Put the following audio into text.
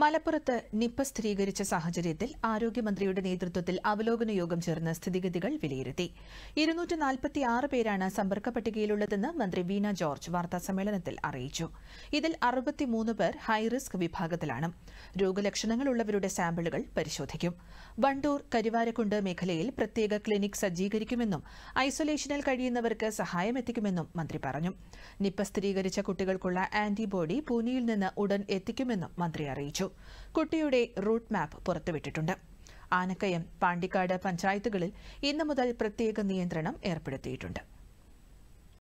മലപ്പുറത്ത് നിപ്പ സ്ഥിരീകരിച്ച സാഹചര്യത്തിൽ ആരോഗ്യമന്ത്രിയുടെ നേതൃത്വത്തിൽ അവലോകന യോഗം ചേർന്ന് സ്ഥിതിഗതികൾ വിലയിരുത്തി പേരാണ് സമ്പർക്ക പട്ടികയിലുള്ളതെന്ന് മന്ത്രി വീണ ജോർജ് വാർത്താസമ്മേളനത്തിൽ അറിയിച്ചു ഇതിൽ അറുപത്തിമൂന്ന് പേർ ഹൈറിസ്ക് വിഭാഗത്തിലാണ് രോഗലക്ഷണങ്ങളുള്ളവരുടെ സാമ്പിളുകൾ പരിശോധിക്കും വണ്ടൂർ കരിവാരക്കുണ്ട് മേഖലയിൽ പ്രത്യേക ക്ലിനിക് സജ്ജീകരിക്കുമെന്നും ഐസൊലേഷനിൽ കഴിയുന്നവർക്ക് സഹായമെത്തിക്കുമെന്നും മന്ത്രി പറഞ്ഞു നിപ്പ സ്ഥിരീകരിച്ച കുട്ടികൾക്കുള്ള ആന്റിബോഡി പൂനെയിൽ നിന്ന് ഉടൻ എത്തിക്കുമെന്നും മന്ത്രി അറിയിച്ചു കുട്ടിയുടെ റൂട്ട് മാപ്പ് പുറത്തുവിട്ടിട്ടുണ്ട് ആനക്കയം പാണ്ടിക്കാട് പഞ്ചായത്തുകളിൽ ഇന്നു മുതൽ പ്രത്യേക നിയന്ത്രണം ഏർപ്പെടുത്തിയിട്ടുണ്ട്